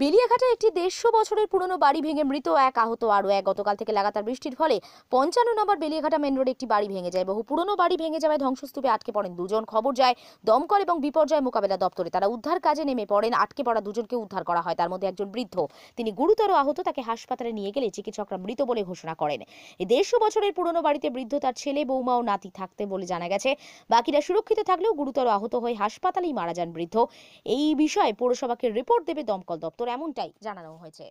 বেলিয়াঘাটে একটি দেড়শো বছরের পুরনো বাড়ি ভেঙে মৃত এক আহত আরও এক গতকাল থেকে লাগাতার বৃষ্টির ফলে পঞ্চান্ন নম্বর বেলিয়াঘাটা মেন রোডে একটি বাড়ি ভেঙে যায় বহু পুরনো বাড়ি ভেঙে যাওয়ায় ধ্বংসস্তূপে আটকে পড়েন দুজন খবর যায় দমকল এবং বিপর্যয় মোকাবেলা দপ্তরে তারা উদ্ধার কাজে নেমে পড়েন আটকে পড়া দুজনকে উদ্ধার করা হয় তার মধ্যে একজন বৃদ্ধ তিনি গুরুতর আহত তাকে হাসপাতালে নিয়ে গেলে চিকিৎসকরা মৃত বলে ঘোষণা করেন এই দেড়শো বছরের পুরনো বাড়িতে বৃদ্ধ তার ছেলে বৌমা ও নাতি থাকতে বলে জানা গেছে বাকিরা সুরক্ষিত থাকলেও গুরুতর আহত হয়ে হাসপাতালেই মারা যান বৃদ্ধ এই বিষয়ে পৌরসভাকে রিপোর্ট দেবে দমকল দপ্তর উত্তর এমনটাই জানানো হয়েছে